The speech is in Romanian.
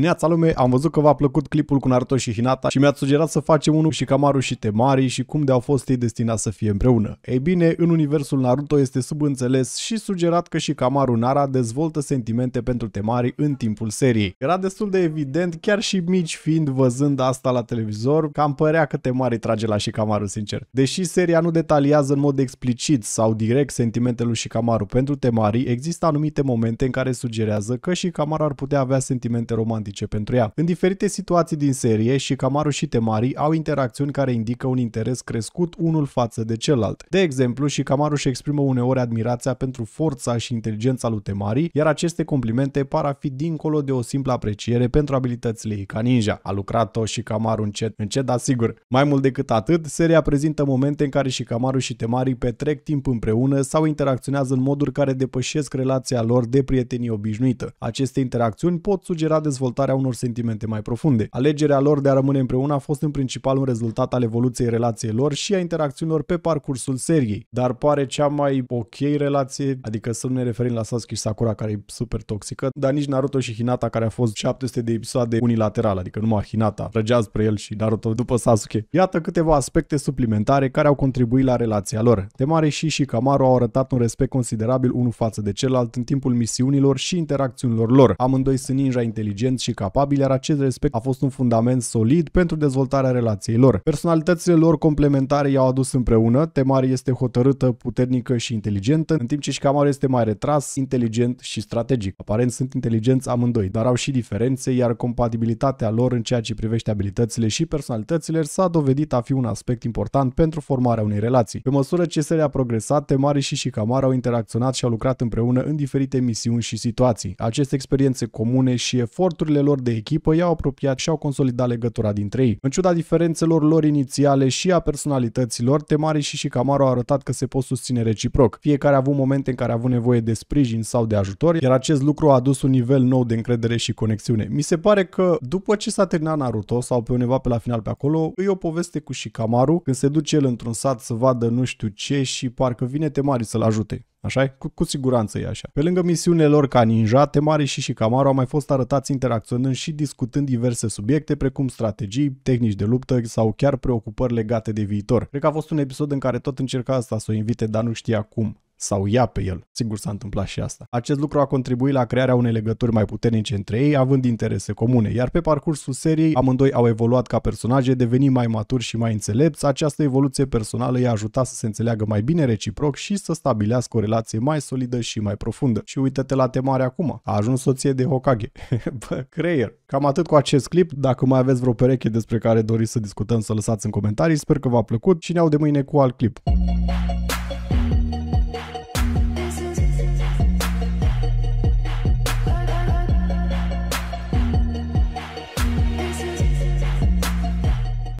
Neața lume, am văzut că v-a plăcut clipul cu Naruto și Hinata și mi-ați sugerat să facem unul și Kamaru și Temari și cum de-au fost ei destinați să fie împreună. Ei bine, în universul Naruto este subînțeles și sugerat că și Kamaru Nara dezvoltă sentimente pentru Temari în timpul seriei. Era destul de evident, chiar și mici fiind văzând asta la televizor, cam părea că Temari trage la și Kamaru, sincer. Deși seria nu detaliază în mod explicit sau direct sentimentele lui și Kamaru pentru Temari, există anumite momente în care sugerează că și Kamaru ar putea avea sentimente romantice romantice pentru ea. În diferite situații din serie, și Camaru și Temari au interacțiuni care indică un interes crescut unul față de celălalt. De exemplu, și Camaru își exprimă uneori admirația pentru forța și inteligența lui Temari, iar aceste complimente par a fi dincolo de o simplă apreciere pentru abilitățile ei ca ninja. A lucrat-o și Camaru încet, încet, dar sigur. Mai mult decât atât, seria prezintă momente în care și Camaru și Temari petrec timp împreună sau interacționează în moduri care depășesc relația lor de prietenie obișnuită. Aceste interacțiuni pot sugera dezvoltarea dezvoltarea unor sentimente mai profunde. Alegerea lor de a rămâne împreună a fost în principal un rezultat al evoluției relației lor și a interacțiunilor pe parcursul seriei, dar pare cea mai ok relație, adică să nu ne referim la Sasuke și Sakura care e super toxică, dar nici Naruto și Hinata care a fost 700 de episoade unilateral, adică numai Hinata răgea spre el și Naruto după Sasuke. Iată câteva aspecte suplimentare care au contribuit la relația lor. Temare și și Kamaru au arătat un respect considerabil unul față de celălalt în timpul misiunilor și interacțiunilor lor. Amândoi sunt ninja inteligent competenți și capabili, iar acest respect a fost un fundament solid pentru dezvoltarea relației lor. Personalitățile lor complementare i-au adus împreună, Temari este hotărâtă, puternică și inteligentă, în timp ce și Shikamaru este mai retras, inteligent și strategic. Aparent sunt inteligenți amândoi, dar au și diferențe, iar compatibilitatea lor în ceea ce privește abilitățile și personalitățile s-a dovedit a fi un aspect important pentru formarea unei relații. Pe măsură ce se a progresat, Temari și și Shikamaru au interacționat și au lucrat împreună în diferite misiuni și situații. Aceste experiențe comune și eforturi structurile lor de echipă i-au apropiat și au consolidat legătura dintre ei. În ciuda diferențelor lor inițiale și a personalităților, Temari și Shikamaru au arătat că se pot susține reciproc. Fiecare a avut momente în care a avut nevoie de sprijin sau de ajutor, iar acest lucru a adus un nivel nou de încredere și conexiune. Mi se pare că după ce s-a terminat Naruto sau pe undeva pe la final pe acolo, îi o poveste cu Shikamaru când se duce el într-un sat să vadă nu știu ce și parcă vine Temari să-l ajute așa Cu, cu siguranță e așa. Pe lângă misiunile lor ca ninja, Temari și Shikamaru au mai fost arătați interacționând și discutând diverse subiecte, precum strategii, tehnici de luptă sau chiar preocupări legate de viitor. Cred că a fost un episod în care tot încerca asta să o invite, dar nu știa cum sau ia pe el. Sigur s-a întâmplat și asta. Acest lucru a contribuit la crearea unei legături mai puternice între ei, având interese comune, iar pe parcursul seriei amândoi au evoluat ca personaje, devenind mai maturi și mai înțelepți. Această evoluție personală i-a ajutat să se înțeleagă mai bine reciproc și să stabilească o relație mai solidă și mai profundă. Și uite-te la temare acum, a ajuns soție de Hokage. Bă, creier. Cam atât cu acest clip, dacă mai aveți vreo pereche despre care doriți să discutăm, să lăsați în comentarii, sper că v-a plăcut și ne au de mâine cu alt clip.